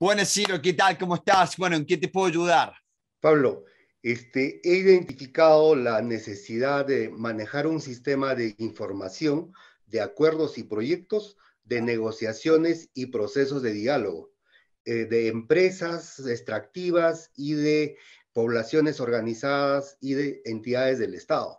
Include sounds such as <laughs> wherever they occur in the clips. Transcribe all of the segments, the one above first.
Buenas, Ciro, ¿qué tal? ¿Cómo estás? Bueno, ¿en qué te puedo ayudar? Pablo, este, he identificado la necesidad de manejar un sistema de información de acuerdos y proyectos, de negociaciones y procesos de diálogo, eh, de empresas extractivas y de poblaciones organizadas y de entidades del Estado.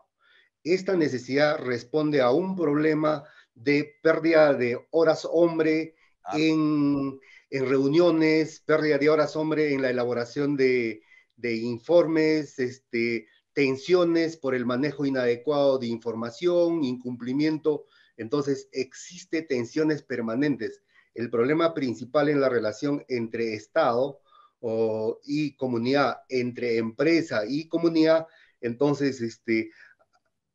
Esta necesidad responde a un problema de pérdida de horas hombre ah. en en reuniones, pérdida de horas, hombre, en la elaboración de, informes, este, tensiones por el manejo inadecuado de información, incumplimiento. Entonces, existe tensiones permanentes. El problema principal en la relación entre Estado y comunidad, entre empresa y comunidad, entonces, este,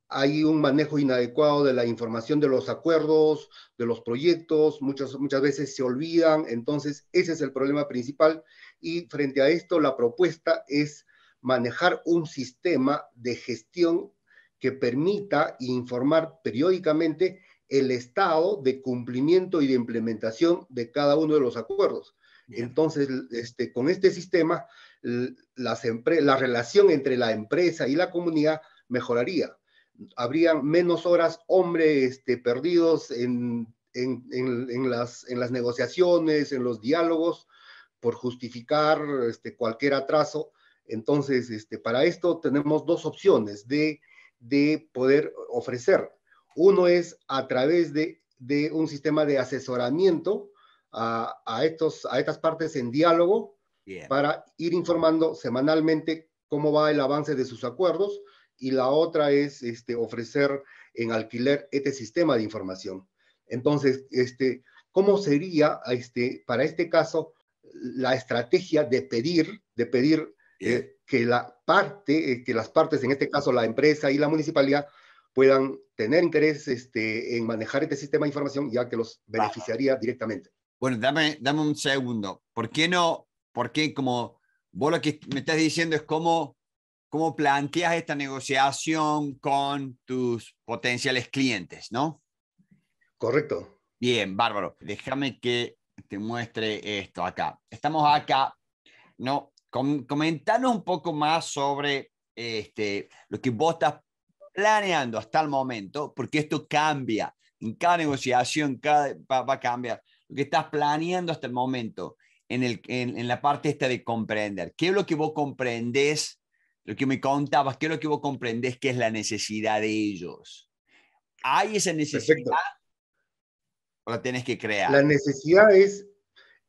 hay un manejo inadecuado de la información de los acuerdos, de los proyectos, muchas, muchas veces se olvidan, entonces ese es el problema principal y frente a esto la propuesta es manejar un sistema de gestión que permita informar periódicamente el estado de cumplimiento y de implementación de cada uno de los acuerdos. Entonces, este, con este sistema, la relación entre la empresa y la comunidad mejoraría habría menos horas hombre este, perdidos en, las, negociaciones, en los diálogos, por justificar este, cualquier atraso. Entonces, este, para esto tenemos dos opciones de, de poder ofrecer. Uno es a través de, de un sistema de asesoramiento a, a, estos, a estas partes en diálogo para ir informando semanalmente cómo va el avance de sus acuerdos y la otra es este, ofrecer en alquiler este sistema de información. Entonces, este, ¿cómo sería este, para este caso la estrategia de pedir, de pedir eh, que, la parte, eh, que las partes, en este caso la empresa y la municipalidad, puedan tener interés este, en manejar este sistema de información ya que los beneficiaría directamente? Bueno, dame, dame un segundo. ¿Por qué no? ¿Por qué como vos lo que me estás diciendo es cómo cómo planteas esta negociación con tus potenciales clientes, ¿no? Correcto. Bien, bárbaro. Déjame que te muestre esto acá. Estamos acá, ¿no? Com un poco más sobre este, lo que vos estás planeando hasta el momento, porque esto cambia. En cada negociación cada, va, a cambiar. Lo que estás planeando hasta el momento en, el, la parte esta de comprender. ¿Qué es lo que vos comprendés lo que me contabas, que lo que vos comprendés que es la necesidad de ellos. ¿Hay esa necesidad o la tenés que crear? La necesidad es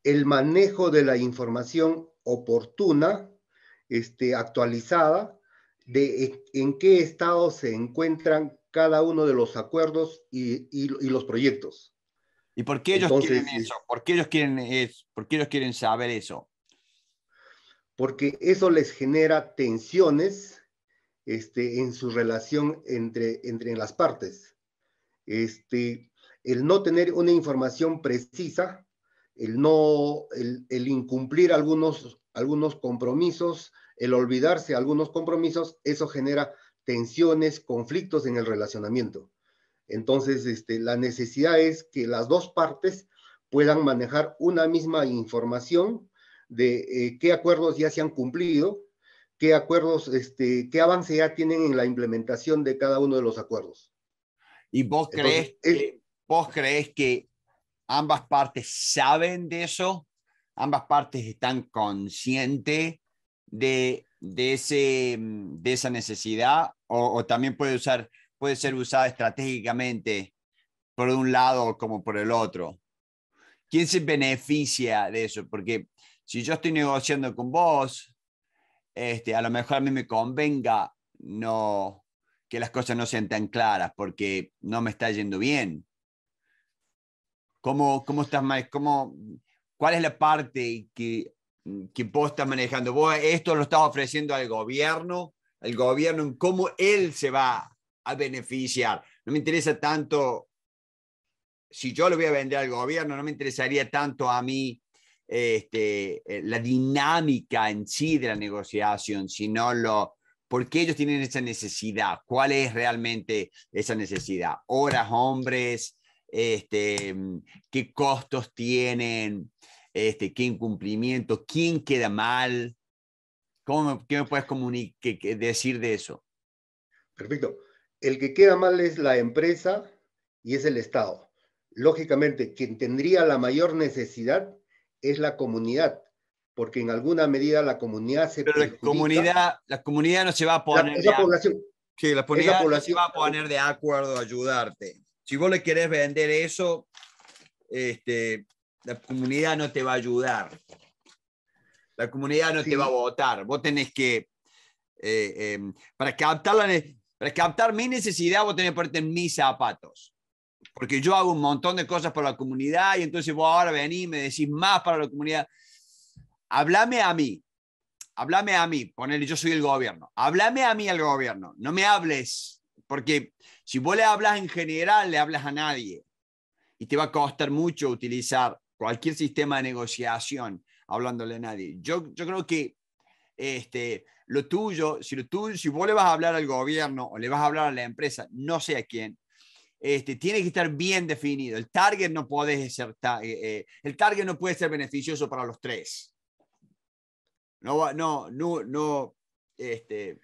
el manejo de la información oportuna, este, actualizada, de e, en qué estado se encuentran cada uno de los acuerdos y, y, los proyectos. ¿Y por qué ellos quieren eso? ¿Por qué ellos quieren, es. ¿Por qué ellos quieren saber eso? porque eso les genera tensiones este, en su relación entre, entre las partes. Este, el no tener una información precisa, el, no, el, incumplir algunos, algunos compromisos, el olvidarse algunos compromisos, eso genera tensiones, conflictos en el relacionamiento. Entonces, este, la necesidad es que las dos partes puedan manejar una misma información de eh, qué acuerdos ya se han cumplido, qué acuerdos, este, qué avance ya tienen en la implementación de cada uno de los acuerdos. ¿Y vos crees, que, vos crees que ambas partes saben de eso? ¿Ambas partes están conscientes de, de, ese, de esa necesidad? ¿O, también puede, usar, puede ser usada estratégicamente por un lado como por el otro? ¿Quién se beneficia de eso? Porque si yo estoy negociando con vos, este, a lo mejor a mí me convenga no, que las cosas no sean tan claras porque no me está yendo bien. ¿Cómo, cómo estás más? Cómo, ¿Cuál es la parte que, vos estás manejando? ¿Vos esto lo estás ofreciendo al gobierno? ¿El gobierno en cómo él se va a beneficiar? No me interesa tanto si yo lo voy a vender al gobierno, no me interesaría tanto a mí este, eh, la dinámica en sí de la negociación, sino lo, por qué ellos tienen esa necesidad, cuál es realmente esa necesidad, horas, hombres, este, mm, qué costos tienen, este, qué incumplimiento, quién queda mal. ¿Cómo ¿Qué me puedes decir de eso? Perfecto. El que queda mal es la empresa y es el Estado. Lógicamente, quien tendría la mayor necesidad es la comunidad, porque en alguna medida la comunidad se Pero la comunidad, la comunidad no se va a poner... La, de la se va a poner de acuerdo a ayudarte. Si vos le querés vender eso, este, la comunidad no te va a ayudar. La comunidad no te va a votar. Vos tenés que... Eh, em, para, captar para captar mi necesidad, vos tenés que ponerte en mis zapatos porque yo hago un montón de cosas para la comunidad y entonces vos ahora venís y me decís más para la comunidad. Háblame a mí, háblame a mí, ponele yo soy el gobierno, háblame a mí al gobierno, no me hables, porque si vos le hablas en general, le hablas a nadie y te va a costar mucho utilizar cualquier sistema de negociación hablándole a nadie. Yo, yo creo que este, lo tuyo, si lo tuyo, si vos le vas a hablar al gobierno o le vas a hablar a la empresa, no sé a quién, este, tiene que estar bien definido. El target no puede ser, eh, eh, el target no puede ser beneficioso para los tres. No, no, no, no, este,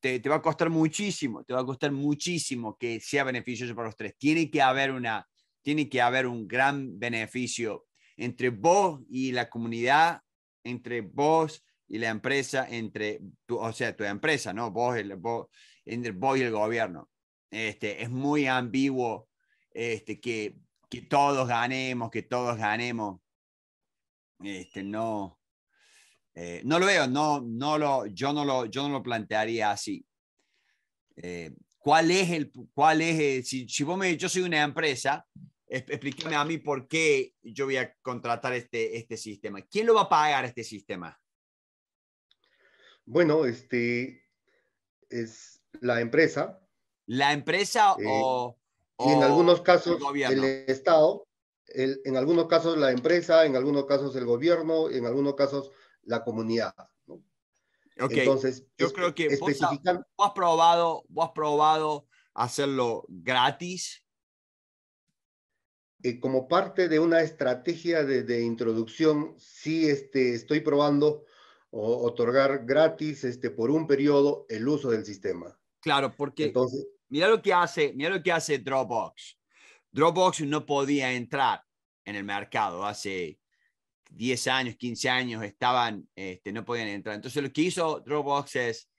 te, te, va a costar muchísimo, te va a costar muchísimo que sea beneficioso para los tres. Tiene que haber una, tiene que haber un gran beneficio entre vos y la comunidad, entre vos y la empresa, entre, o sea, tu empresa, ¿no? Vos, vos y el gobierno. Este, es muy ambiguo este, que, que todos ganemos, que todos ganemos. Este, no, eh, no lo veo, no, no lo, yo, no lo, yo no lo plantearía así. Eh, ¿Cuál es el, cuál es si, vos me, yo soy una empresa, explíqueme a mí por qué yo voy a contratar este, este sistema. ¿Quién lo va a pagar este sistema? Bueno, este es la empresa ¿La empresa o, En algunos casos el, Estado, en algunos casos la empresa, en algunos casos el gobierno, en algunos casos la comunidad. Entonces, yo creo que vos, has probado, probado hacerlo gratis. Eh, como parte de una estrategia de, introducción, sí este, estoy probando otorgar gratis este, por un periodo el uso del sistema. Claro, porque Entonces, Mira lo que hace, mira lo que hace Dropbox. Dropbox no podía entrar en el mercado hace 10 años, 15 años, estaban, este, no podían entrar. Entonces lo que hizo Dropbox es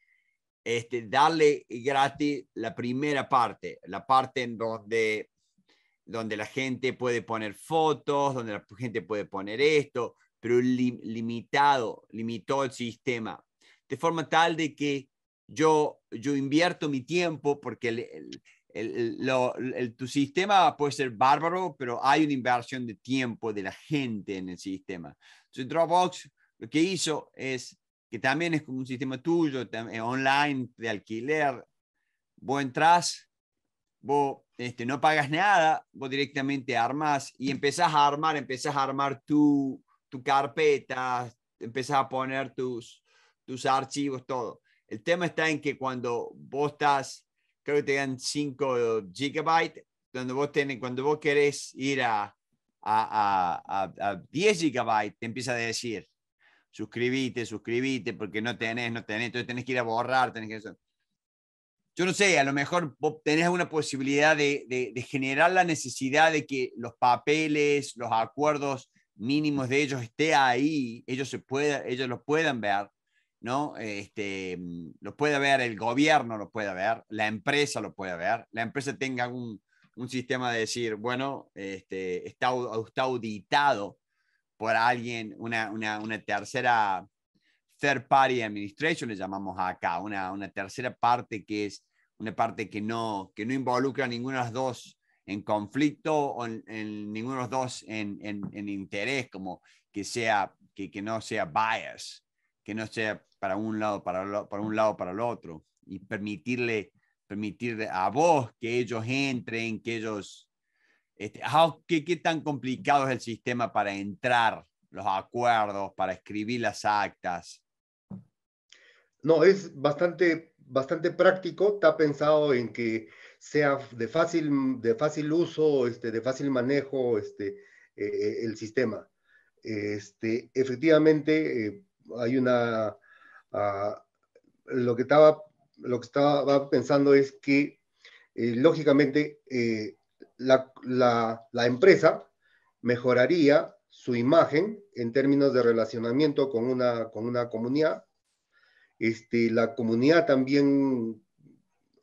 este, darle gratis la primera parte, la parte en donde, donde la gente puede poner fotos, donde la gente puede poner esto, pero limitado, limitó el sistema, de forma tal de que yo, yo invierto mi tiempo porque el, el, el, tu sistema puede ser bárbaro, pero hay una inversión de tiempo de la gente en el sistema. Entonces Dropbox lo que hizo es que también es como un sistema tuyo, eh, online, de alquiler. Vos entras, vos este, no pagas nada, vos directamente armas y empezás a armar, empezás a armar tu, tu carpeta, empezás a poner tus, tus archivos, todo. El tema está en que cuando vos estás, creo que te dan 5 gigabytes, cuando vos, tenés, cuando vos querés ir a, 10 gigabytes, te empieza a decir, suscribite, suscribite, porque no tenés, no tenés, entonces tenés que ir a borrar, tenés que eso. Yo no sé, a lo mejor tenés una posibilidad de, generar la necesidad de que los papeles, los acuerdos mínimos de ellos esté ahí, ellos, se puedan, ellos los puedan ver, ¿no? Este, mm, lo puede ver el gobierno, lo puede ver, la empresa lo puede ver, la empresa tenga un, sistema de decir, bueno, este, está, auditado por alguien, una, tercera third party administration, le llamamos acá, una, tercera parte que es una parte que no, que no involucra a ninguno de los dos en conflicto o en, ninguno de los dos en, interés, como que, sea, que, que no sea bias que no sea para un lado, para, lo, un lado, para el otro, y permitirle, permitirle a vos que ellos entren, que ellos, este, ah, qué, tan complicado es el sistema para entrar los acuerdos, para escribir las actas. No, es bastante, bastante práctico, está pensado en que sea de fácil, de fácil uso, este, de fácil manejo este, eh, el sistema. Este, efectivamente, eh, hay una... Ah, lo, que estaba, lo que estaba pensando es que, eh, lógicamente, eh, la, la, empresa mejoraría su imagen en términos de relacionamiento con una, con una comunidad. Este, la comunidad también,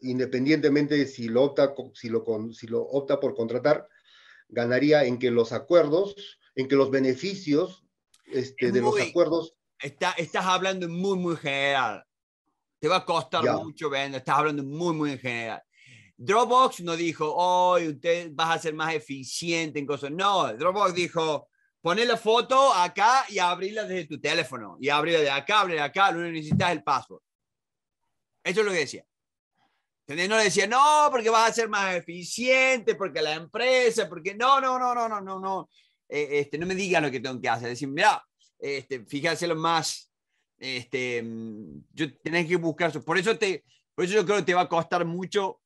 independientemente si lo, opta, si, lo, si lo opta por contratar, ganaría en que los acuerdos, en que los beneficios este, de los acuerdos estás hablando muy, muy general. Te va a costar mucho vender, estás hablando muy, muy en general. Dropbox no dijo, hoy usted va a ser más eficiente en cosas. No, Dropbox dijo, poné la foto acá y abrirla desde tu teléfono. Y abrila de acá, abrila de acá, que necesitas el password. Eso es lo que decía. No le decía, no, porque vas a ser más eficiente, porque la empresa, porque no, no, no, no, no, no, no. Eh, este, no me digan lo que tengo que hacer. Decir, mira, este, lo más, este, yo, tenés que buscar eso. Por eso, te, por eso yo creo que te va a costar mucho.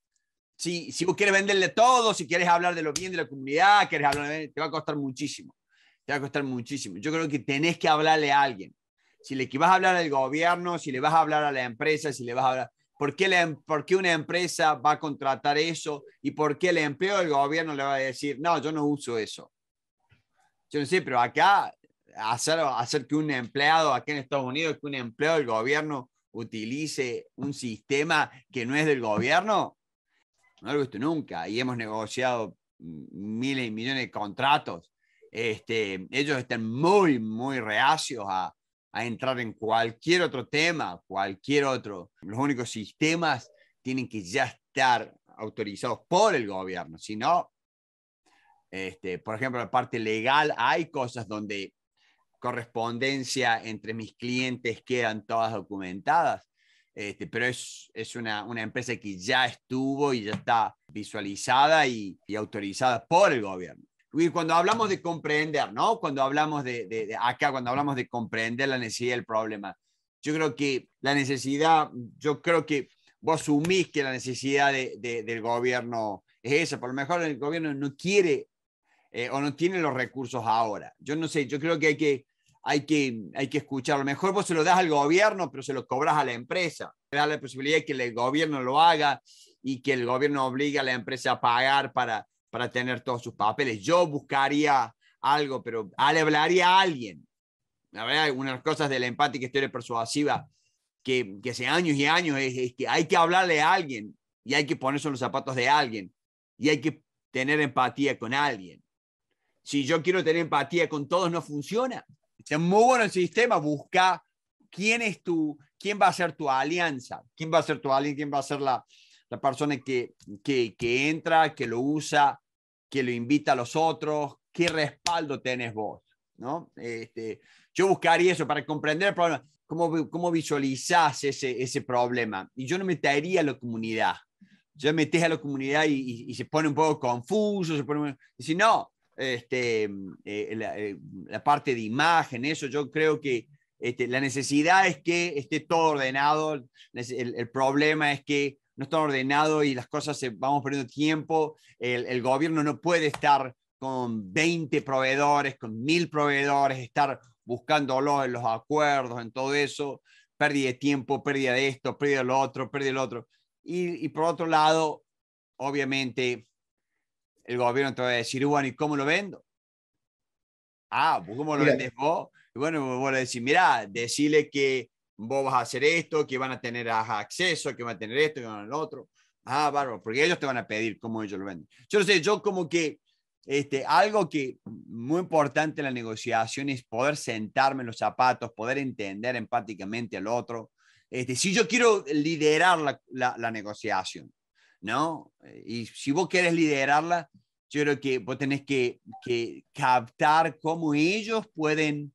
Si, si vos quieres venderle todo, si quieres hablar de lo bien de la comunidad, quieres te va a costar muchísimo. Te va a costar muchísimo. Yo creo que tenés que hablarle a alguien. Si le vas a hablar al gobierno, si le vas a hablar a la empresa, si le vas a hablar... ¿Por qué, le em, ¿Por qué, una empresa va a contratar eso? ¿Y por qué el empleo del gobierno le va a decir, no, yo no uso eso? Yo no sé, pero acá hacer, hacer que un empleado aquí en Estados Unidos, que un empleado del gobierno utilice un sistema que no es del gobierno, no lo he visto nunca. Y hemos negociado miles y millones de contratos. Este, ellos están muy, muy reacios a, entrar en cualquier otro tema, cualquier otro. Los únicos sistemas tienen que ya estar autorizados por el gobierno. Si no, este, por ejemplo, la parte legal, hay cosas donde correspondencia entre mis clientes quedan todas documentadas. Este, pero es, es una, una, empresa que ya estuvo y ya está visualizada y, autorizada por el gobierno. Y cuando hablamos de comprender, ¿no? Cuando hablamos de, acá, cuando hablamos de comprender la necesidad del problema, yo creo que la necesidad, yo creo que vos asumís que la necesidad del gobierno es esa, por lo mejor el gobierno no quiere eh, o no tiene los recursos ahora. Yo no sé, yo creo que hay que hay que, hay que escuchar. A lo mejor vos se lo das al gobierno, pero se lo cobras a la empresa. Darle la posibilidad de que el gobierno lo haga y que el gobierno obligue a la empresa a pagar para, para tener todos sus papeles. Yo buscaría algo, pero ah, le hablaría a alguien. La verdad, una cosas de la empática historia persuasiva que, que hace años y años es, es que hay que hablarle a alguien y hay que ponerse en los zapatos de alguien y hay que tener empatía con alguien. Si yo quiero tener empatía con todos, no funciona es muy bueno el sistema, busca quién es tu, quién va a ser tu alianza, quién va a ser tu alianza, quién va a ser la, persona que, que, que, entra, que lo usa, que lo invita a los otros, qué respaldo tenés vos, ¿no? Este, yo buscaría eso para comprender cómo, cómo visualizás ese, ese problema. Y yo no metería a la comunidad. yo metes a la comunidad y, se pone un poco confuso, se pone... Y si no, este, mm, eh, eh, eh, mm, la, parte de imagen, eso, yo creo que este, la necesidad es que esté todo ordenado, el, problema es que no está ordenado y las cosas se, vamos perdiendo tiempo, el, gobierno no puede estar con 20 proveedores, con mil proveedores, estar buscándolos en los acuerdos, en todo eso, pérdida de tiempo, pérdida de esto, pérdida de lo otro, pérdida de lo otro. Y, y por otro lado, obviamente, el gobierno te va a decir, bueno, ¿y cómo lo vendo? Ah, ¿cómo lo vendes vos? bueno, vos le decir, mira, decirle que vos vas a hacer esto, que van a tener ah, acceso, que van a tener esto, que van a tener lo otro. Ah, bárbaro, porque ellos te van a pedir cómo ellos lo venden. Yo no sé, yo como que este, algo que muy importante en la negociación es poder sentarme en los zapatos, poder entender empáticamente al otro. Este, si yo quiero liderar la, la negociación, ¿no? Eh, y si vos querés liderarla, yo creo que vos tenés que, captar cómo ellos pueden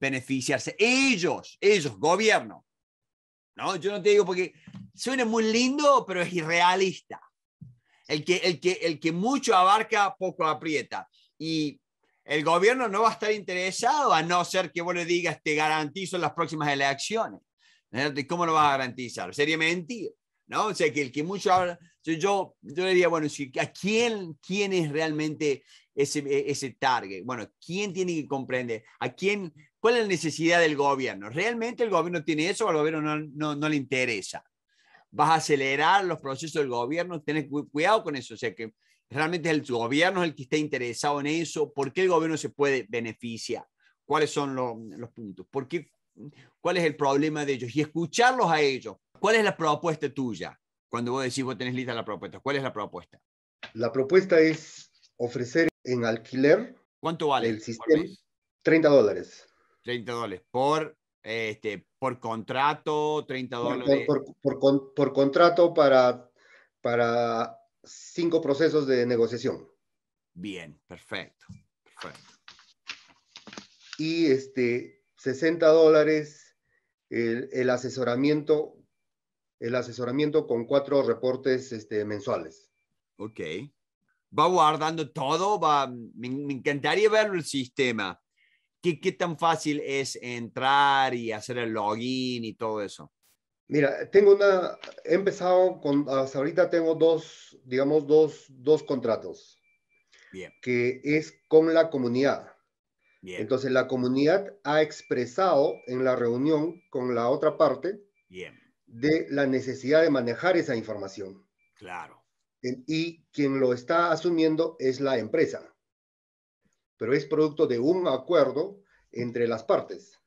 beneficiarse. Ellos, ellos, gobierno. ¿No? Yo no te digo porque suena muy lindo, pero es irrealista. El que, el que, el que mucho abarca, poco aprieta. Y el gobierno no va a estar interesado a no ser que vos le digas, te garantizo las próximas elecciones. ¿Cómo lo vas a garantizar? Sería mentir. ¿no? O sea, que el que mucho entonces yo, yo diría, bueno, si, ¿a quién, quién es realmente ese, ese target? Bueno, ¿quién tiene que comprender? ¿A quién? ¿Cuál es la necesidad del gobierno? ¿Realmente el gobierno tiene eso o al gobierno no, no, le interesa? vas a acelerar los procesos del gobierno, tener cuidado con eso, o sea que realmente el gobierno es el que está interesado en eso, por qué el gobierno se puede beneficiar, cuáles son los, los puntos, ¿Por qué, cuál es el problema de ellos y escucharlos a ellos, cuál es la propuesta tuya, cuando vos decís vos tenés lista la propuesta? ¿Cuál es la propuesta? La propuesta es ofrecer en alquiler. ¿Cuánto vale? El sistema. 30 dólares. 30 dólares. Por, este, por contrato, 30 dólares. Por, contrato para, para cinco procesos de negociación. Bien, perfecto. perfecto. Y este, 60 dólares el asesoramiento el asesoramiento con cuatro reportes este, mensuales. Ok. Va guardando todo, va, me, me encantaría ver el sistema. ¿Qué, ¿Qué tan fácil es entrar y hacer el login y todo eso? Mira, tengo una, he empezado con, hasta ahorita tengo dos, digamos, dos, dos contratos. Bien. Que es con la comunidad. Bien. Entonces, la comunidad ha expresado en la reunión con la otra parte Bien de la necesidad de manejar esa información. Claro. Y quien lo está asumiendo es la empresa, pero es producto de un acuerdo entre las partes.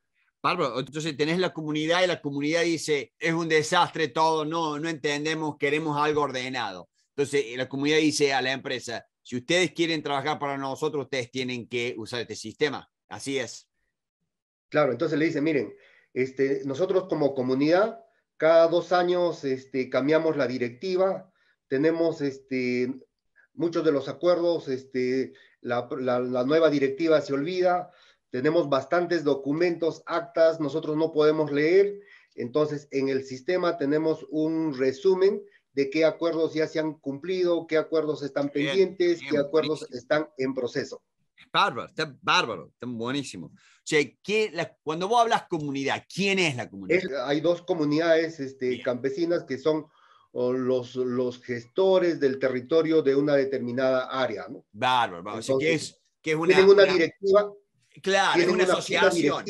entonces tenés la comunidad y la comunidad dice, es un desastre todo, no, no entendemos, queremos algo ordenado. Entonces la comunidad dice a la empresa, si ustedes quieren trabajar para nosotros, ustedes tienen que usar este sistema. Así es. Claro, entonces le dice, miren, este, nosotros como comunidad cada dos años este, cambiamos la directiva, tenemos este, muchos de los acuerdos, este, la, nueva directiva se olvida, tenemos bastantes documentos, actas, nosotros no podemos leer, entonces en el sistema tenemos un resumen de qué acuerdos ya se han cumplido, qué acuerdos están pendientes, qué acuerdos están en proceso. Bárbaro, está bárbaro, está buenísimo. O cuando vos hablas comunidad, ¿quién es la comunidad? hay dos comunidades este, campesinas que son los, los gestores del territorio de una determinada área. ¿no? Bárbaro, bárbaro. que es, una, tienen una, directiva. Claro, es una, asociación.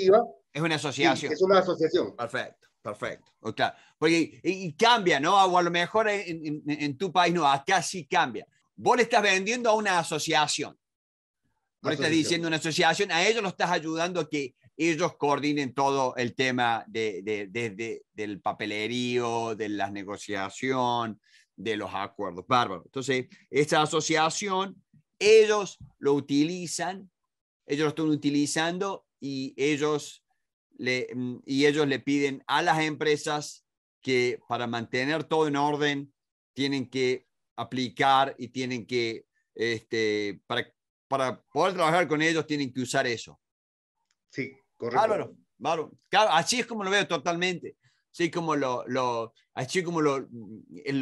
Es una asociación. es una asociación. Perfecto. Perfecto, Porque y, cambia, ¿no? O a lo mejor en, en tu país no, acá sí cambia. Vos le estás vendiendo a una asociación no estás diciendo una asociación, a ellos los estás ayudando a que ellos coordinen todo el tema de, de, del papelerío, de la negociación, de los acuerdos. Bárbaro. Entonces, esta asociación, ellos lo utilizan, ellos lo están utilizando y ellos le, mm, y ellos le piden a las empresas que para mantener todo en orden tienen que aplicar y tienen que, este, para poder trabajar con ellos tienen que usar eso. Sí, correcto. Álvaro, Claro, así es como lo veo totalmente. Así como lo, así como lo,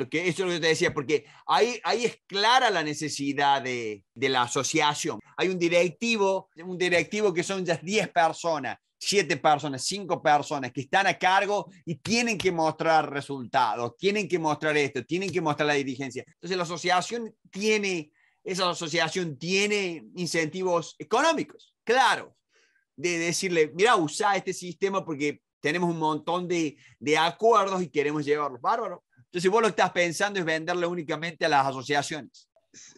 que eso es lo que te decía, porque ahí, ahí es clara la necesidad de, de la asociación. Hay un directivo, un directivo que son ya 10 personas, 7 personas, 5 personas que están a cargo y tienen que mostrar resultados, tienen que mostrar esto, tienen que mostrar la dirigencia. Entonces la asociación tiene esa asociación tiene incentivos económicos, claro, de decirle, mira, usa este sistema porque tenemos un montón de, de acuerdos y queremos llevarlos bárbaros. Entonces, vos lo que estás pensando es venderle únicamente a las asociaciones.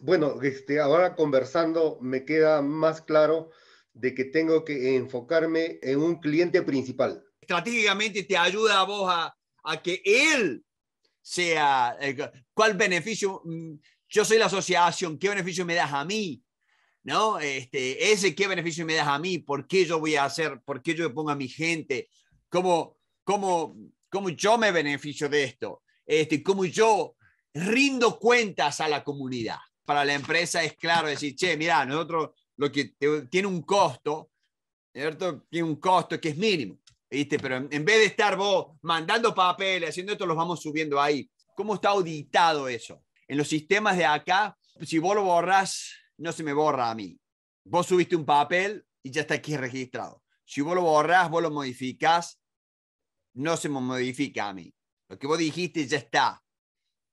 Bueno, este, ahora conversando me queda más claro de que tengo que enfocarme en un cliente principal. Estratégicamente te ayuda a vos a, a que él sea, cuál beneficio mm, yo soy la asociación, ¿qué beneficio me das a mí? ¿No? Este, ese qué beneficio me das a mí, por qué yo voy a hacer, por qué yo pongo a mi gente, cómo, cómo, cómo yo me beneficio de esto, este, cómo yo rindo cuentas a la comunidad. Para la empresa es claro decir, che, mira, nosotros lo que tiene un costo, ¿cierto? Tiene un costo que es mínimo, ¿viste? Pero en, en vez de estar vos mandando papeles, haciendo esto, los vamos subiendo ahí. ¿Cómo está auditado eso? En los sistemas de acá, si vos lo borras, no se me borra a mí. Vos subiste un papel y ya está aquí registrado. Si vos lo borras, vos lo modificás, no se me modifica a mí. Lo que vos dijiste ya está.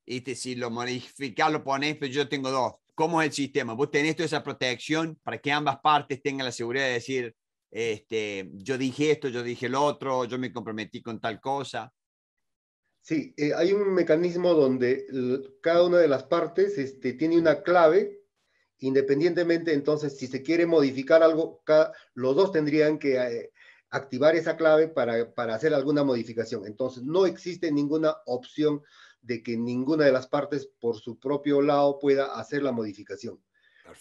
Este, si lo modificás, lo ponés, pero yo tengo dos. ¿Cómo es el sistema? Vos tenés toda esa protección para que ambas partes tengan la seguridad de decir, este, yo dije esto, yo dije el otro, yo me comprometí con tal cosa. Sí, eh, hay un mecanismo donde cada una de las partes este, tiene una clave, independientemente, entonces, si se quiere modificar algo, los dos tendrían que eh, activar esa clave para, hacer alguna modificación. Entonces, no existe ninguna opción de que ninguna de las partes por su propio lado pueda hacer la modificación.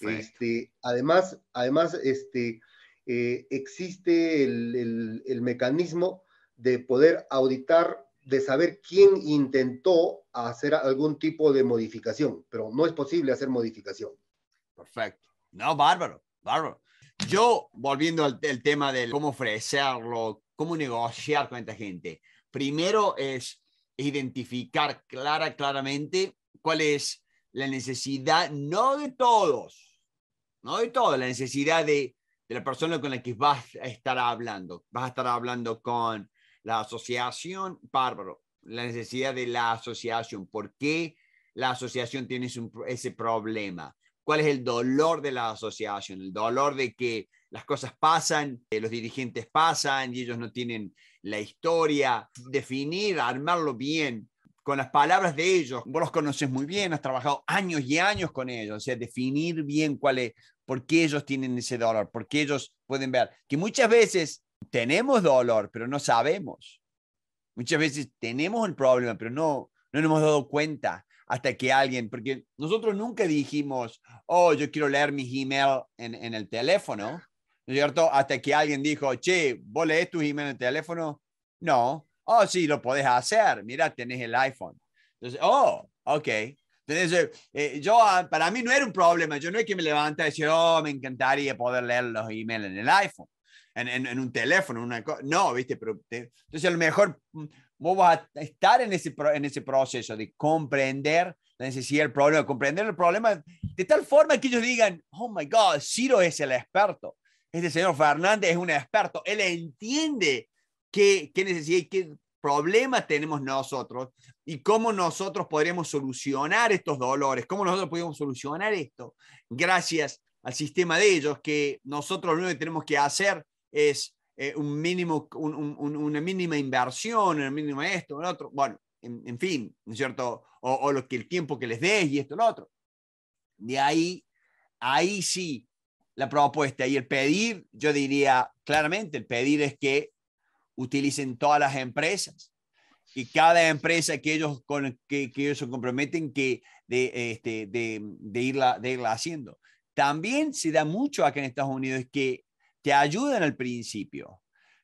Este, además, además este, eh, existe el mecanismo de poder auditar de saber quién intentó hacer algún tipo de modificación, pero no es posible hacer modificación. Perfecto. No, bárbaro, bárbaro. Yo, volviendo al tema de cómo ofrecerlo, cómo negociar con esta gente, primero es identificar clara, claramente cuál es la necesidad, no de todos, no de todos, la necesidad de, de la persona con la que vas a estar hablando. Vas a estar hablando con la asociación, bárbaro, la necesidad de la asociación. ¿Por qué la asociación tiene ese problema? ¿Cuál es el dolor de la asociación? El dolor de que las cosas pasan, que eh, los dirigentes pasan y ellos no tienen la historia. Definir, armarlo bien, con las palabras de ellos. Vos los conoces muy bien, has trabajado años y años con ellos. O sea, definir bien cuál es, por qué ellos tienen ese dolor, por qué ellos pueden ver. Que muchas veces tenemos dolor, pero no sabemos. Muchas veces tenemos el problema, pero no, no nos hemos dado cuenta hasta que alguien, porque nosotros nunca dijimos, oh, yo quiero leer mis email en, en el teléfono, ¿no es cierto? Hasta que alguien dijo, che, ¿vos lees tus email en el teléfono? No. Oh, sí, lo podés hacer. Mira, tenés el iPhone. Entonces, oh, ok. Entonces, eh, eh, yo, ah, para mí no era un problema. Yo no es que me levanta y decía, oh, me encantaría poder leer los emails en el iPhone en, un teléfono, una no, ¿viste? Pero entonces a lo mejor mm, vamos a estar en ese, en ese proceso de comprender la necesidad del problema, comprender el problema de tal forma que ellos digan, oh my God, Ciro es el experto, este señor Fernández es un experto, él entiende qué, qué necesidad y qué problema tenemos nosotros y cómo nosotros podríamos solucionar estos dolores, cómo nosotros podemos solucionar esto gracias al sistema de ellos que nosotros lo único que tenemos que hacer es eh, un mínimo, una mínima inversión, una mínimo esto, el otro, bueno, en, fin, ¿no es cierto? O, lo que el tiempo que les des y esto, lo otro. De ahí, ahí sí, la propuesta y el pedir, yo diría claramente, el pedir es que utilicen todas las empresas, y cada empresa que ellos, con, que, ellos se comprometen que de, este, de, irla, de irla haciendo. También se da mucho acá en Estados Unidos que te ayudan al principio,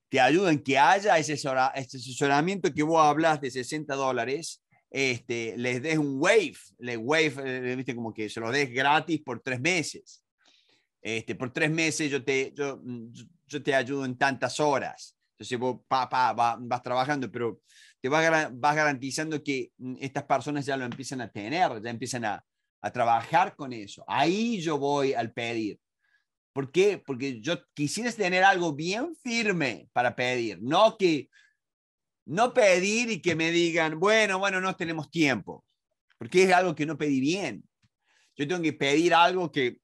te ayudan que haya ese este asesoramiento que vos hablas de 60 dólares, este, les des un wave, le wave, eh, viste, como que se lo des gratis por tres meses. Este, por tres meses yo te, yo, mm, te ayudo en tantas horas. Entonces vos vas trabajando, pero te vas, vas, garantizando que mm, estas personas ya lo empiezan a tener, ya empiezan a, a trabajar con eso. Ahí yo voy al pedir. ¿Por qué? Porque yo quisiera tener algo bien firme para pedir, no que no pedir y que me digan, bueno, bueno, no tenemos tiempo, porque es algo que no pedí bien. Yo tengo que pedir algo que,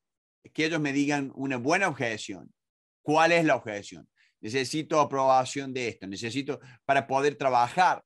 que ellos me digan una buena objeción. ¿Cuál es la objeción? Necesito aprobación de esto, necesito para poder trabajar,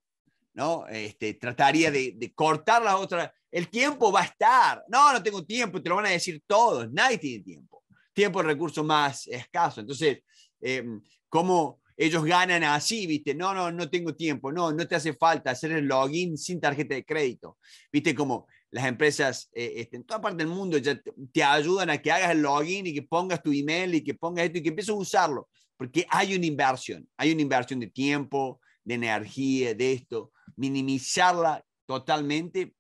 ¿no? Este, trataría de, de cortar las otras. El tiempo va a estar. No, no tengo tiempo, te lo van a decir todos, nadie tiene tiempo tiempo el recurso más escaso. Entonces, em, ¿cómo ellos ganan así, viste? No, no, no tengo tiempo, no, no te hace falta hacer el login sin tarjeta de crédito. Viste como las empresas eh, este, en toda parte del mundo ya te, ayudan a que hagas el login y que pongas tu email y que pongas esto y que empieces a usarlo, porque hay una inversión, hay una inversión de tiempo, de energía, de esto, minimizarla totalmente.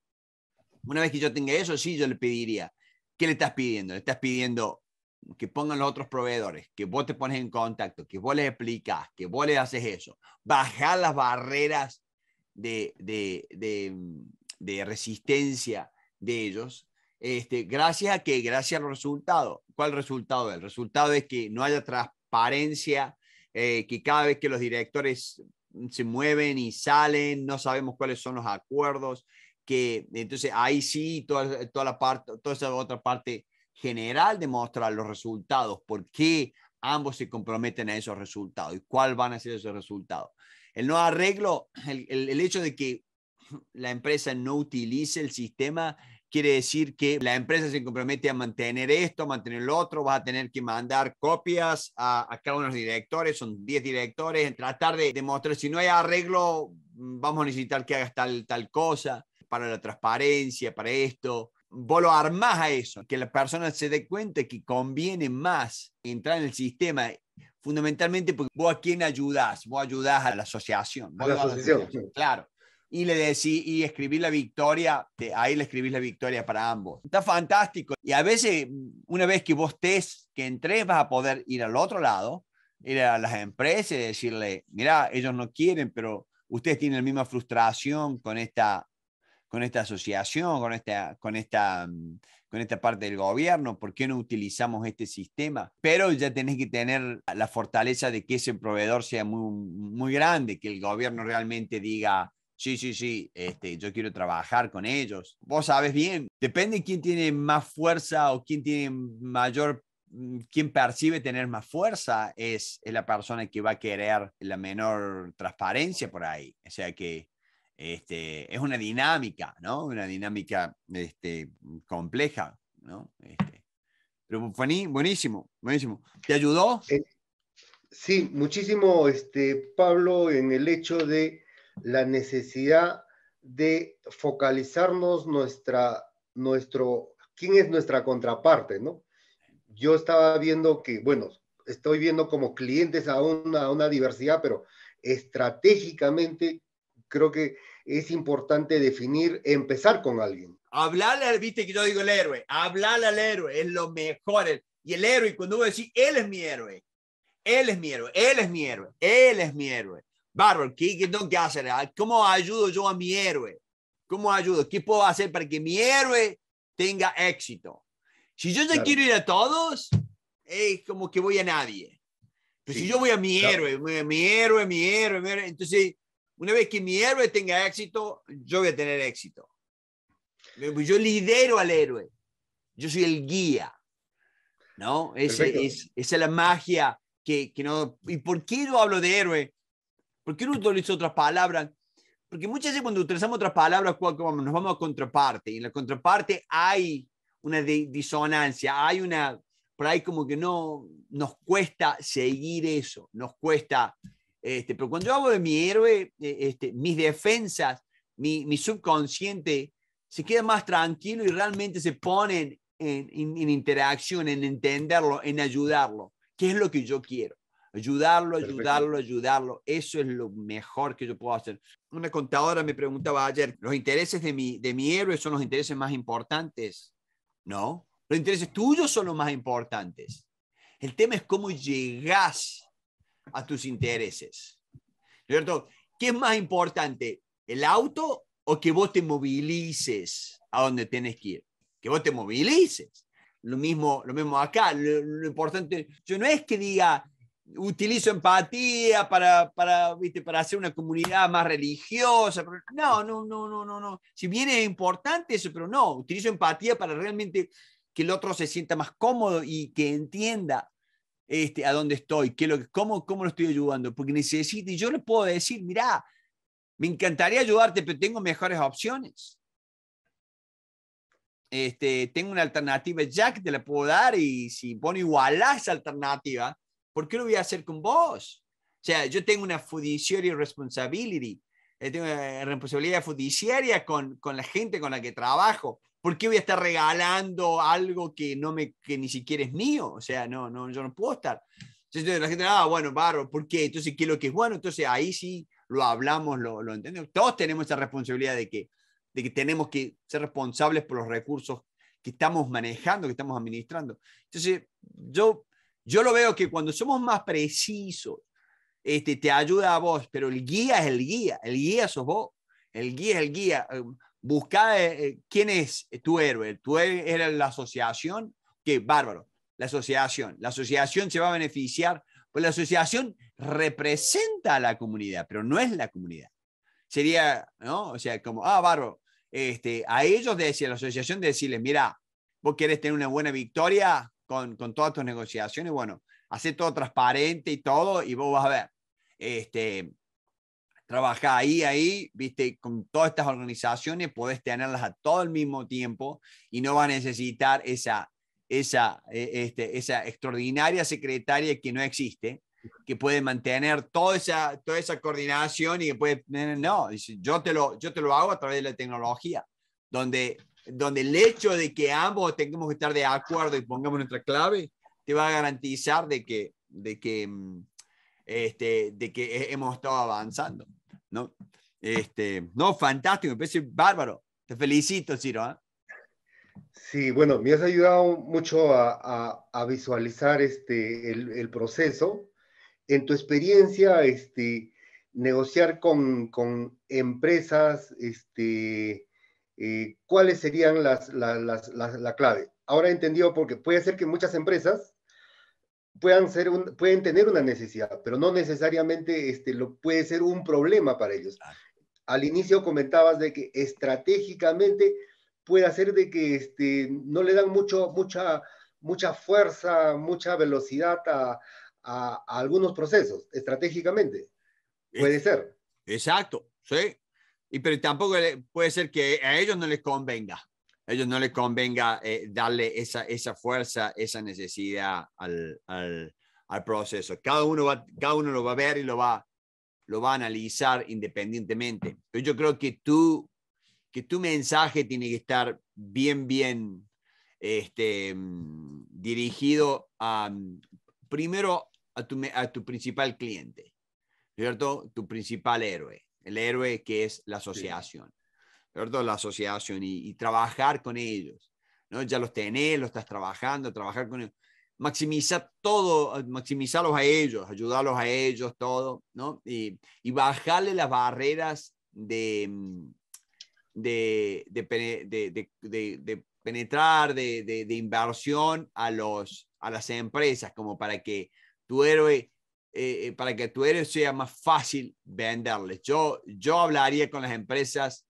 Una vez que yo tenga eso, sí, yo le pediría, ¿qué le estás pidiendo? ¿Le estás pidiendo que pongan los otros proveedores, que vos te pones en contacto, que vos les explicas, que vos les haces eso, bajar las barreras de, de, de, resistencia de ellos, este, gracias a que, gracias al resultado. ¿Cuál resultado? El resultado es que no haya transparencia, eh, que cada vez que los directores se mueven y salen, no sabemos cuáles son los acuerdos, que entonces ahí sí, toda, toda la parte, toda esa otra parte general de mostrar los resultados, por qué ambos se comprometen a esos resultados y cuál van a ser esos resultados. El no arreglo, el, hecho de que la empresa no utilice el sistema quiere decir que la empresa se compromete a mantener esto, mantener lo otro, vas a tener que mandar copias a, cada uno de los directores, son 10 directores, en tratar de demostrar si no hay arreglo, vamos a necesitar que hagas tal, tal cosa para la transparencia, para esto vos lo armás a eso, que la persona se dé cuenta que conviene más entrar en el sistema, fundamentalmente porque vos a quién ayudás, vos ayudás a la asociación. A la asociación. A Claro. Y le decís, y escribís la victoria, ahí le escribís la victoria para ambos. Está fantástico. Y a veces, una vez que vos estés, que entres, vas a poder ir al otro lado, ir a las empresas y decirle, mira, ellos no quieren, pero ustedes tienen la misma frustración con esta con esta asociación, con esta, con, esta, mm, con esta parte del gobierno, ¿por qué no utilizamos este sistema? Pero ya tenés que tener la fortaleza de que ese proveedor sea muy, muy grande, que el gobierno realmente diga, sí, sí, sí, este, yo quiero trabajar con ellos. Vos sabes bien, depende quién tiene más fuerza o quién tiene mayor mm, quien percibe tener más fuerza es, la persona que va a querer la menor transparencia por ahí. O sea que este, es una dinámica, ¿no? Una dinámica este, compleja, ¿no? Este, pero Fanny, buenísimo, buenísimo. ¿Te ayudó? Eh, sí, muchísimo, este, Pablo, en el hecho de la necesidad de focalizarnos nuestra, nuestro, quién es nuestra contraparte, ¿no? Yo estaba viendo que, bueno, estoy viendo como clientes a una diversidad, pero estratégicamente creo que es importante definir, empezar con alguien. Hablarle, viste que yo digo el héroe, hablarle al héroe es lo mejor. Y el héroe, cuando voy a decir, él es mi héroe, él es mi héroe, él es mi héroe, él es mi héroe. Bárbaro, ¿qué, tengo que hacer? Ah, ¿Cómo ayudo yo a mi héroe? ¿Cómo ayudo? ¿Qué puedo hacer para que mi héroe tenga éxito? Si yo no quiero ir a todos, es como que voy a nadie. Pero si yo voy a mi héroe, mi, mi héroe, mi héroe, mi héroe, entonces una vez que mi héroe tenga éxito, yo voy a tener éxito. Yo lidero al héroe. Yo soy el guía. ¿No? esa es, es la magia que, que, no. ¿Y por qué no hablo de héroe? ¿Por qué no utilizo otras palabras? Porque muchas veces cuando utilizamos otras palabras, nos vamos a contraparte. Y en la contraparte hay una disonancia, hay una. Por ahí como que no. Nos cuesta seguir eso, nos cuesta este, pero cuando yo hablo de mi héroe, e, este, mis defensas, mi, subconsciente se queda más tranquilo y realmente se ponen en, interacción, en entenderlo, en ayudarlo. ¿Qué es lo que yo quiero? Ayudarlo, ayudarlo, ayudarlo. Eso es lo mejor que yo puedo hacer. Una contadora me preguntaba ayer, ¿los intereses de mi, de mi héroe son los intereses más importantes? No, los intereses tuyos son los más importantes. El tema es cómo llegas a tus intereses. ¿Cierto? ¿Qué es más importante, el auto o que vos te movilices a donde tenés que ir? Que vos te movilices. Lo mismo, lo mismo acá. Lo, importante, yo no es que diga, utilizo empatía para, para, ¿viste? para hacer una comunidad más religiosa. no, no, no, no, no, no. Si bien es importante eso, pero no, utilizo empatía para realmente que el otro se sienta más cómodo y que entienda este, a dónde estoy, qué lo, cómo, cómo lo estoy ayudando, porque necesito, y yo le puedo decir, mira me encantaría ayudarte, pero tengo mejores opciones. Este, tengo una alternativa ya que te la puedo dar y si igual a esa alternativa, ¿por qué lo voy a hacer con vos? O sea, yo tengo una fiduciaria responsabilidad, eh, tengo eh, responsabilidad fiduciaria con, con la gente con la que trabajo. ¿Por qué voy a estar regalando algo que, no me, que ni siquiera es mío? O sea, no, no, yo no puedo estar. Entonces la gente, ah, bueno, barro, ¿por qué? Entonces, ¿qué es lo que es bueno? Entonces ahí sí lo hablamos, lo, entendemos. Todos tenemos esa responsabilidad de que, de que tenemos que ser responsables por los recursos que estamos manejando, que estamos administrando. Entonces, yo, yo lo veo que cuando somos más precisos, este, te ayuda a vos, pero el guía es el guía, el guía sos vos, el guía es el guía busca eh, eh, quién es tu héroe. Tu héroe era la asociación, qué bárbaro, la asociación. La asociación se va a beneficiar, pues la asociación representa a la comunidad, pero no es la comunidad. Sería, ¿no? O sea, como, ah, bárbaro, este, a ellos de a la asociación de decirles, mira, vos querés tener una buena victoria con, con todas tus negociaciones, bueno, hace todo transparente y todo, y vos vas a ver. Este, trabajar ahí, ahí, viste, con todas estas organizaciones, podés tenerlas a todo el mismo tiempo y no va a necesitar esa, esa, e, este, esa extraordinaria secretaria que no existe, que puede mantener toda esa, toda esa coordinación y que puede, no, yo te, lo, yo te lo hago a través de la tecnología, donde, donde el hecho de que ambos tengamos que estar de acuerdo y pongamos nuestra clave, te va a garantizar de que, de que, mm, este, de que hemos estado avanzando. ¿no? Este, no, fantástico, me bárbaro. Te felicito, Ciro. ¿ah? Sí, bueno, me has ayudado mucho a, visualizar este, el, proceso. En tu experiencia, este, negociar con, empresas, este, eh, ¿cuáles serían las, la, clave? Ahora he entendido porque puede ser que muchas empresas ser pueden tener una necesidad, pero no necesariamente este, lo, puede ser un problema para ellos. Al inicio comentabas de que estratégicamente puede hacer de que este, no le dan mucho, mucha, mucha fuerza, mucha velocidad a, algunos procesos, estratégicamente. Puede ser. Exacto, sí. Y pero tampoco puede ser que a ellos no les convenga ellos no les convenga eh, darle esa, fuerza, esa necesidad al, proceso. Cada uno, va, lo va a ver y lo va, lo va a analizar independientemente. Pero yo creo que tú, que tu mensaje tiene que estar bien, bien este, dirigido a, primero a tu, principal cliente, ¿cierto? Tu principal héroe, el héroe que es la asociación. ¿verdad? la asociación y, trabajar con ellos. ¿no? Ya los tenés, los estás trabajando, trabajar con ellos. Maximizar todo, maximizarlos a ellos, ayudarlos a ellos, todo, ¿no? Y, y bajarle las barreras de, de, de, de penetrar, de, inversión a, los, a las empresas, como para que tu héroe eh, eh, para que tu héroe sea más fácil venderles. Yo, yo hablaría con las empresas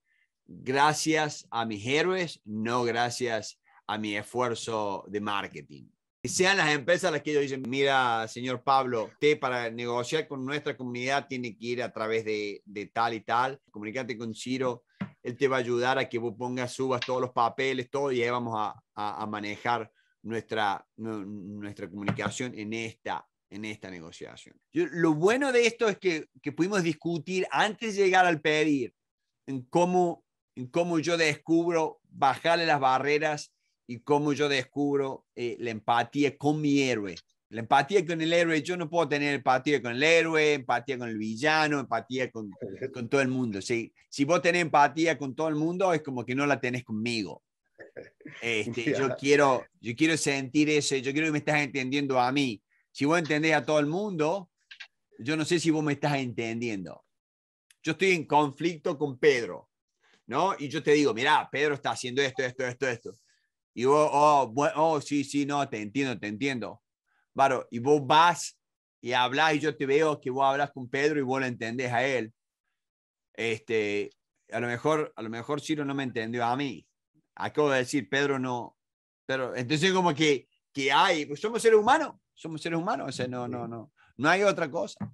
gracias a mis héroes, no gracias a mi esfuerzo de marketing. Que sean las empresas las que ellos dicen, mira, señor Pablo, usted para negociar con nuestra comunidad tiene que ir a través de, de tal y tal, comunicate con Ciro, él te va a ayudar a que vos pongas, subas todos los papeles, todo, y ahí vamos a, a, manejar nuestra, nuestra comunicación en esta, en esta negociación. Yo, lo bueno de esto es que, que pudimos discutir antes de llegar al pedir en cómo en cómo yo descubro bajarle las barreras y cómo yo descubro eh, la empatía con mi héroe. La empatía con el héroe, yo no puedo tener empatía con el héroe, empatía con el villano, empatía con, todo el mundo. Si, si vos tenés empatía con todo el mundo, es como que no la tenés conmigo. <laughs> Este, yo, quiero, yo quiero sentir eso, yo quiero que me estás entendiendo a mí. Si vos entendés a todo el mundo, yo no sé si vos me estás entendiendo. Yo estoy en conflicto con Pedro. ¿no? Y yo te digo, mira, Pedro está haciendo esto, esto, esto, esto. Y vos, oh, oh, sí, sí, no, te entiendo, te entiendo. Varo, y vos vas y hablas y yo te veo que vos hablas con Pedro y vos lo entendés a él. Este, a lo mejor, a lo mejor Ciro no me entendió a mí. Acabo de decir, Pedro no. Pero entonces como que, que hay, pues somos seres humanos, somos seres humanos, o no, no, no, no hay otra cosa.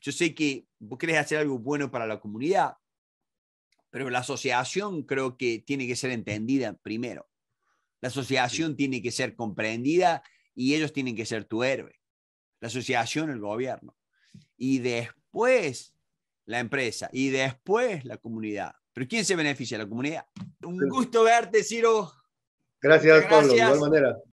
Yo sé que vos querés hacer algo bueno para la comunidad, pero la asociación creo que tiene que ser entendida primero. La asociación tiene que ser comprendida y ellos tienen que ser tu héroe. La asociación, el gobierno. Y después la empresa y después la comunidad. Pero ¿quién se beneficia? La comunidad. Un gusto verte, Ciro. Gracias, Pablo. De manera.